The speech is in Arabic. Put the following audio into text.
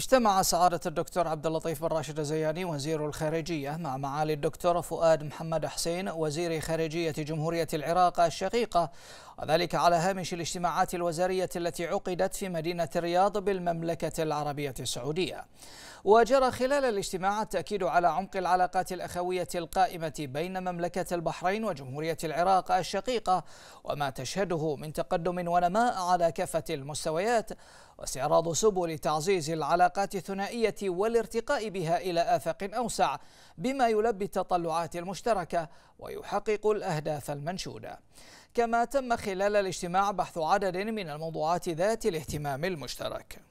اجتمع سعادة الدكتور عبد اللطيف بن راشد الزياني وزير الخارجية مع معالي الدكتور فؤاد محمد حسين وزير خارجية جمهورية العراق الشقيقة وذلك على هامش الاجتماعات الوزارية التي عقدت في مدينة الرياض بالمملكة العربية السعودية وجرى خلال الاجتماع التأكيد على عمق العلاقات الأخوية القائمة بين مملكة البحرين وجمهورية العراق الشقيقة وما تشهده من تقدم ونماء على كافة المستويات واستعراض سبل تعزيز العلاقات الثنائية والارتقاء بها إلى آفاق أوسع بما يلبي التطلعات المشتركة ويحقق الأهداف المنشودة كما تم خلال الاجتماع بحث عدد من الموضوعات ذات الاهتمام المشترك